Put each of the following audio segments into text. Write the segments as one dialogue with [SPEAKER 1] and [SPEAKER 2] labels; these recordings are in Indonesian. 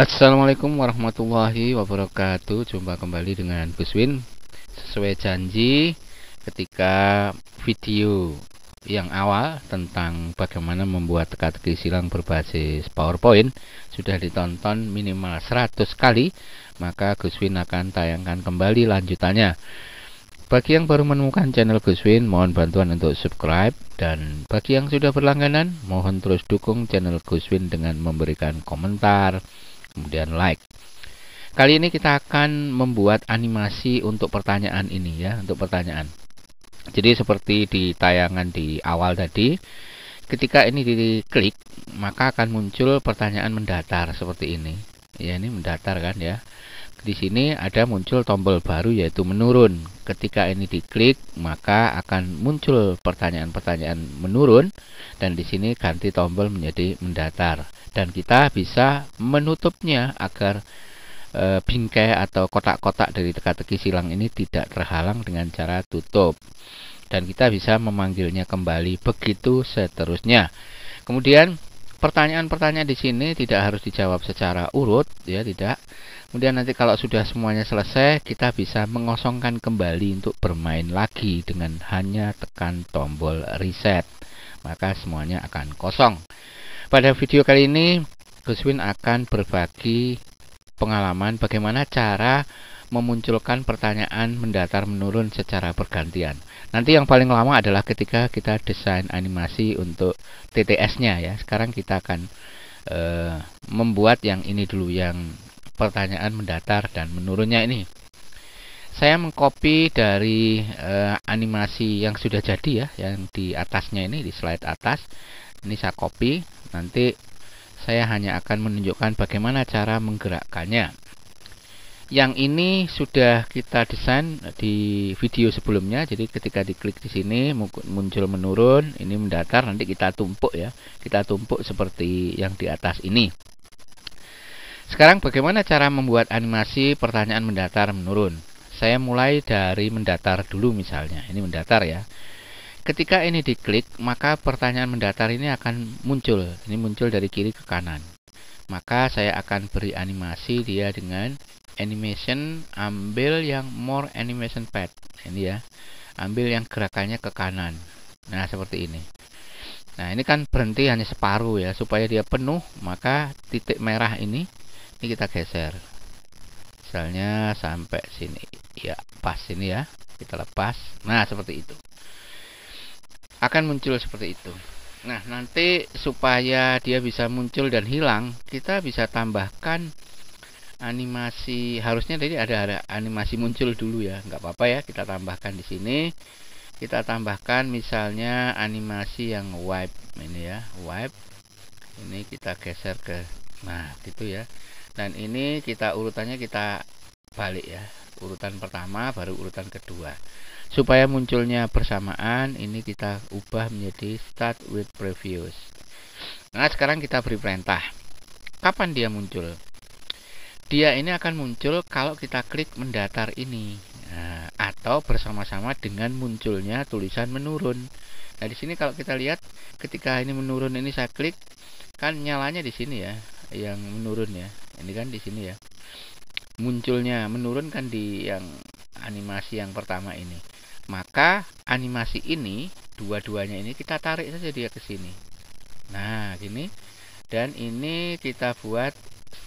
[SPEAKER 1] Assalamualaikum warahmatullahi wabarakatuh Jumpa kembali dengan Guswin Sesuai janji ketika video yang awal tentang bagaimana membuat teka-teki silang berbasis powerpoint Sudah ditonton minimal 100 kali Maka Guswin akan tayangkan kembali lanjutannya bagi yang baru menemukan channel Guswin, mohon bantuan untuk subscribe dan bagi yang sudah berlangganan, mohon terus dukung channel Guswin dengan memberikan komentar, kemudian like. Kali ini kita akan membuat animasi untuk pertanyaan ini ya, untuk pertanyaan. Jadi seperti di tayangan di awal tadi, ketika ini diklik maka akan muncul pertanyaan mendatar seperti ini. Ya ini mendatar kan ya di sini ada muncul tombol baru yaitu menurun. Ketika ini diklik, maka akan muncul pertanyaan-pertanyaan menurun dan di sini ganti tombol menjadi mendatar dan kita bisa menutupnya agar e, bingkai atau kotak-kotak dari teka-teki silang ini tidak terhalang dengan cara tutup. Dan kita bisa memanggilnya kembali begitu seterusnya. Kemudian pertanyaan-pertanyaan di sini tidak harus dijawab secara urut ya tidak kemudian nanti kalau sudah semuanya selesai kita bisa mengosongkan kembali untuk bermain lagi dengan hanya tekan tombol reset maka semuanya akan kosong pada video kali ini Guswin akan berbagi pengalaman bagaimana cara memunculkan pertanyaan mendatar menurun secara bergantian. Nanti yang paling lama adalah ketika kita desain animasi untuk TTS-nya ya. Sekarang kita akan e, membuat yang ini dulu yang pertanyaan mendatar dan menurunnya ini. Saya mengcopy dari e, animasi yang sudah jadi ya, yang di atasnya ini di slide atas. Ini saya copy. Nanti saya hanya akan menunjukkan bagaimana cara menggerakkannya yang ini sudah kita desain di video sebelumnya jadi ketika diklik di sini muncul menurun ini mendatar nanti kita tumpuk ya kita tumpuk seperti yang di atas ini sekarang bagaimana cara membuat animasi pertanyaan mendatar menurun saya mulai dari mendatar dulu misalnya ini mendatar ya ketika ini diklik maka pertanyaan mendatar ini akan muncul ini muncul dari kiri ke kanan maka saya akan beri animasi dia dengan animation ambil yang more animation pad ini ya ambil yang gerakannya ke kanan nah seperti ini nah ini kan berhenti hanya separuh ya supaya dia penuh maka titik merah ini ini kita geser misalnya sampai sini ya pas ini ya kita lepas nah seperti itu akan muncul seperti itu nah nanti supaya dia bisa muncul dan hilang kita bisa tambahkan animasi harusnya tadi ada, ada animasi muncul dulu ya nggak apa-apa ya kita tambahkan di sini kita tambahkan misalnya animasi yang wipe ini ya wipe ini kita geser ke nah gitu ya dan ini kita urutannya kita balik ya urutan pertama baru urutan kedua supaya munculnya bersamaan ini kita ubah menjadi start with previous nah sekarang kita beri perintah kapan dia muncul dia ini akan muncul kalau kita klik mendatar ini nah, atau bersama-sama dengan munculnya tulisan menurun nah di sini kalau kita lihat ketika ini menurun ini saya klik kan nyalanya di sini ya yang menurun ya ini kan di sini ya munculnya menurun kan di yang animasi yang pertama ini maka animasi ini dua-duanya ini kita tarik saja dia ke sini nah gini dan ini kita buat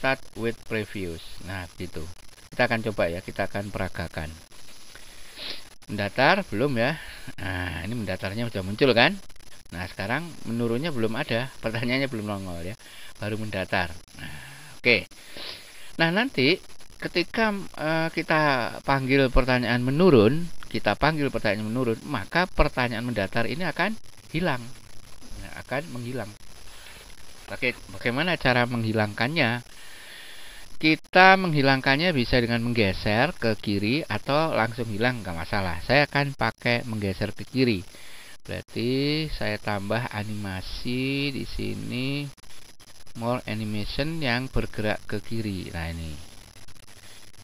[SPEAKER 1] start with previous. nah gitu kita akan coba ya kita akan peragakan mendatar belum ya nah ini mendatarnya sudah muncul kan nah sekarang menurunnya belum ada pertanyaannya belum nongol ya baru mendatar nah, oke okay. nah nanti ketika e, kita panggil pertanyaan menurun kita panggil pertanyaan menurun maka pertanyaan mendatar ini akan hilang nah, akan menghilang Oke, bagaimana cara menghilangkannya? kita menghilangkannya bisa dengan menggeser ke kiri atau langsung hilang nggak masalah saya akan pakai menggeser ke kiri berarti saya tambah animasi di sini more animation yang bergerak ke kiri nah ini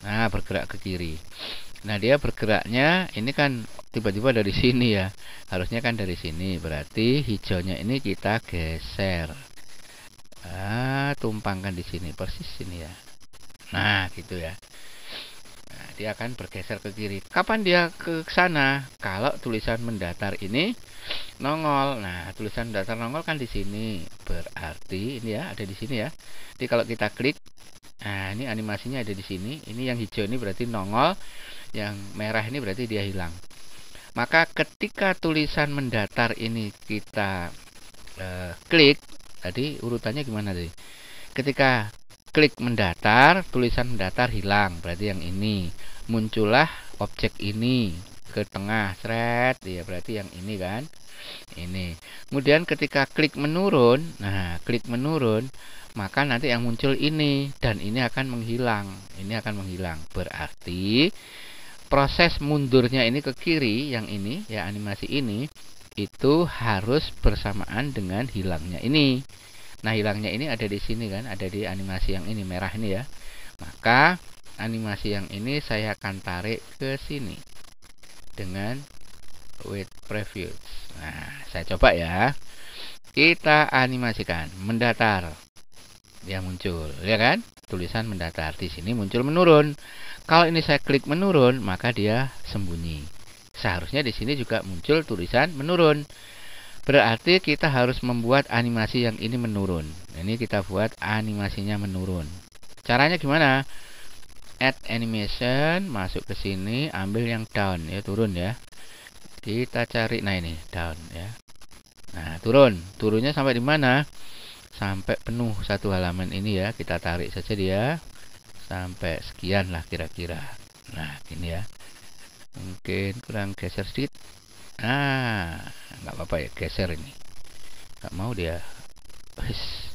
[SPEAKER 1] nah bergerak ke kiri nah dia bergeraknya ini kan tiba-tiba dari sini ya harusnya kan dari sini berarti hijaunya ini kita geser ah tumpangkan di sini persis sini ya Nah, gitu ya. Nah, dia akan bergeser ke kiri. Kapan dia ke sana? Kalau tulisan mendatar ini nongol. Nah, tulisan mendatar nongol kan di sini. Berarti ini ya, ada di sini ya. Jadi kalau kita klik, nah ini animasinya ada di sini. Ini yang hijau ini berarti nongol, yang merah ini berarti dia hilang. Maka ketika tulisan mendatar ini kita eh, klik, tadi urutannya gimana tadi? Ketika klik mendatar, tulisan mendatar hilang, berarti yang ini. Muncullah objek ini ke tengah, thread, ya berarti yang ini kan. Ini. Kemudian ketika klik menurun, nah klik menurun, maka nanti yang muncul ini dan ini akan menghilang. Ini akan menghilang. Berarti proses mundurnya ini ke kiri yang ini ya animasi ini itu harus bersamaan dengan hilangnya ini. Nah, hilangnya ini ada di sini kan, ada di animasi yang ini merah ini ya. Maka animasi yang ini saya akan tarik ke sini dengan with previews. Nah, saya coba ya. Kita animasikan mendatar. Dia muncul, ya kan? Tulisan mendatar di sini muncul menurun. Kalau ini saya klik menurun, maka dia sembunyi. Seharusnya di sini juga muncul tulisan menurun. Berarti kita harus membuat animasi yang ini menurun. Ini kita buat animasinya menurun. Caranya gimana? Add animation, masuk ke sini, ambil yang down ya, turun ya. Kita cari nah ini, down ya. Nah, turun. Turunnya sampai di mana? Sampai penuh satu halaman ini ya. Kita tarik saja dia sampai sekian lah kira-kira. Nah, ini ya. Mungkin kurang geser sedikit ah nggak apa-apa ya geser ini nggak mau dia Wiss.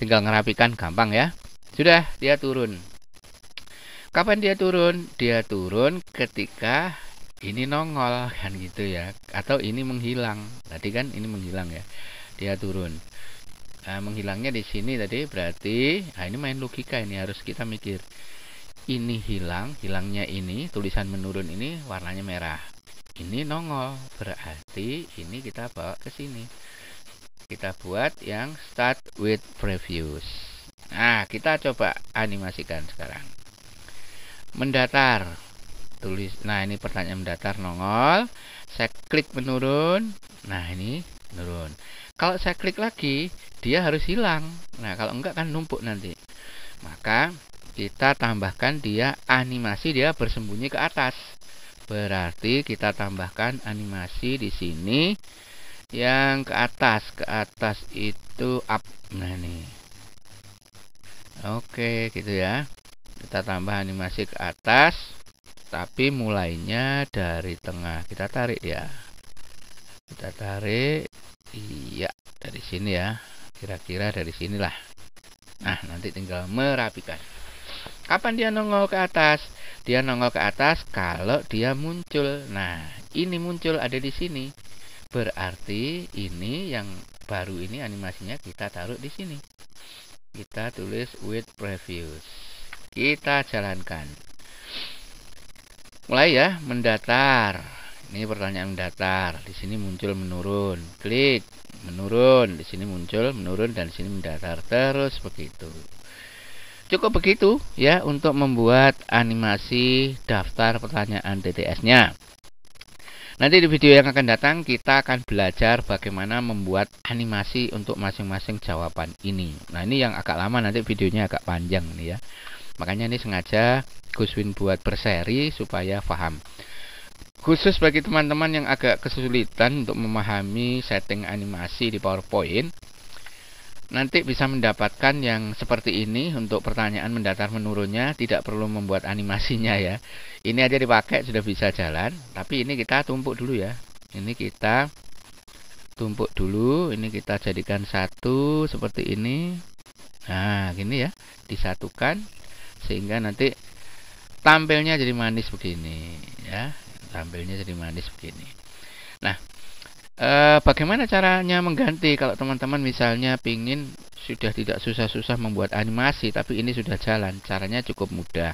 [SPEAKER 1] tinggal ngerapikan gampang ya sudah dia turun kapan dia turun dia turun ketika ini nongol kan gitu ya atau ini menghilang tadi kan ini menghilang ya dia turun nah, menghilangnya di sini tadi berarti nah ini main logika ini harus kita mikir ini hilang hilangnya ini tulisan menurun ini warnanya merah ini nongol berarti ini kita bawa ke sini kita buat yang start with previews nah kita coba animasikan sekarang mendatar tulis nah ini pertanyaan mendatar nongol saya klik menurun nah ini menurun kalau saya klik lagi dia harus hilang nah kalau enggak kan numpuk nanti maka kita tambahkan dia animasi dia bersembunyi ke atas Berarti kita tambahkan animasi di sini yang ke atas, ke atas itu up. Nah, nih. Oke, gitu ya. Kita tambah animasi ke atas tapi mulainya dari tengah. Kita tarik ya. Kita tarik iya dari sini ya. Kira-kira dari sinilah. Nah, nanti tinggal merapikan. Kapan dia nongol ke atas? dia nongol ke atas kalau dia muncul. Nah, ini muncul ada di sini. Berarti ini yang baru ini animasinya kita taruh di sini. Kita tulis with previous. Kita jalankan. Mulai ya, mendatar. Ini pertanyaan mendatar. Di sini muncul menurun. Klik menurun, di sini muncul menurun dan di sini mendatar terus begitu cukup begitu ya untuk membuat animasi daftar pertanyaan DTS-nya. Nanti di video yang akan datang kita akan belajar bagaimana membuat animasi untuk masing-masing jawaban ini. Nah, ini yang agak lama nanti videonya agak panjang nih ya. Makanya ini sengaja Guswin buat berseri supaya paham. Khusus bagi teman-teman yang agak kesulitan untuk memahami setting animasi di PowerPoint, Nanti bisa mendapatkan yang seperti ini untuk pertanyaan mendatar menurunnya, tidak perlu membuat animasinya ya. Ini aja dipakai sudah bisa jalan, tapi ini kita tumpuk dulu ya. Ini kita tumpuk dulu, ini kita jadikan satu seperti ini. Nah, gini ya, disatukan sehingga nanti tampilnya jadi manis begini ya, tampilnya jadi manis begini. Nah, Eh, bagaimana caranya mengganti kalau teman-teman misalnya pingin sudah tidak susah-susah membuat animasi tapi ini sudah jalan caranya cukup mudah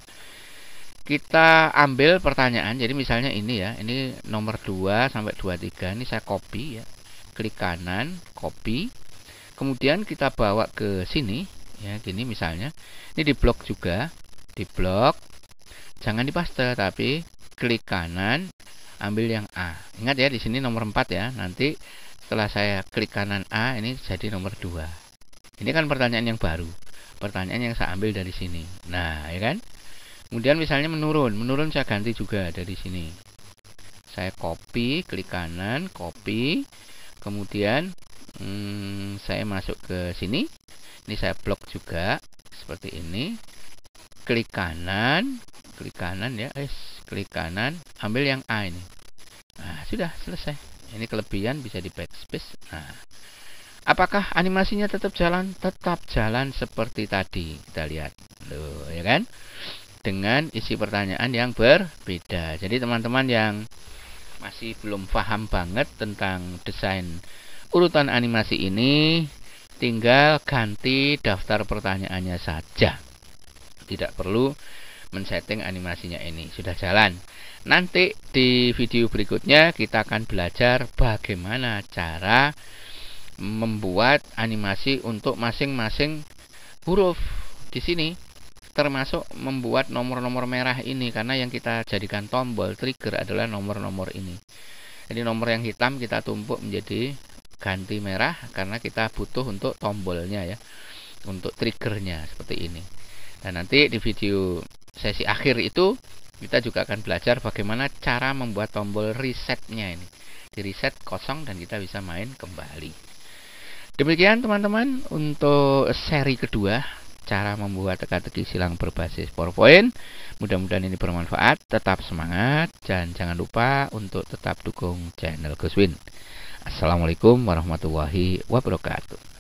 [SPEAKER 1] kita ambil pertanyaan jadi misalnya ini ya ini nomor 2 sampai 23 ini saya copy ya klik kanan copy kemudian kita bawa ke sini ya gini misalnya ini di blok juga di blok jangan di paste tapi klik kanan ambil yang A. Ingat ya di sini nomor 4 ya. Nanti setelah saya klik kanan A ini jadi nomor 2. Ini kan pertanyaan yang baru. Pertanyaan yang saya ambil dari sini. Nah, ya kan? Kemudian misalnya menurun, menurun saya ganti juga dari sini. Saya copy, klik kanan, copy. Kemudian hmm, saya masuk ke sini. Ini saya blok juga seperti ini. Klik kanan, klik kanan ya. Eh, klik kanan, ambil yang A ini. Nah, sudah selesai. Ini kelebihan bisa di backspace. Nah, apakah animasinya tetap jalan? Tetap jalan seperti tadi. Kita lihat. Loh, ya kan? Dengan isi pertanyaan yang berbeda. Jadi teman-teman yang masih belum paham banget tentang desain urutan animasi ini, tinggal ganti daftar pertanyaannya saja. Tidak perlu men-setting animasinya ini sudah jalan nanti di video berikutnya kita akan belajar bagaimana cara membuat animasi untuk masing-masing huruf di sini termasuk membuat nomor-nomor merah ini karena yang kita jadikan tombol trigger adalah nomor-nomor ini jadi nomor yang hitam kita tumpuk menjadi ganti merah karena kita butuh untuk tombolnya ya untuk triggernya seperti ini dan nanti di video sesi akhir itu kita juga akan belajar bagaimana cara membuat tombol resetnya ini. Di reset kosong dan kita bisa main kembali. Demikian teman-teman untuk seri kedua cara membuat teka-teki silang berbasis PowerPoint. Mudah-mudahan ini bermanfaat. Tetap semangat dan jangan lupa untuk tetap dukung channel Guswin. Assalamualaikum warahmatullahi wabarakatuh.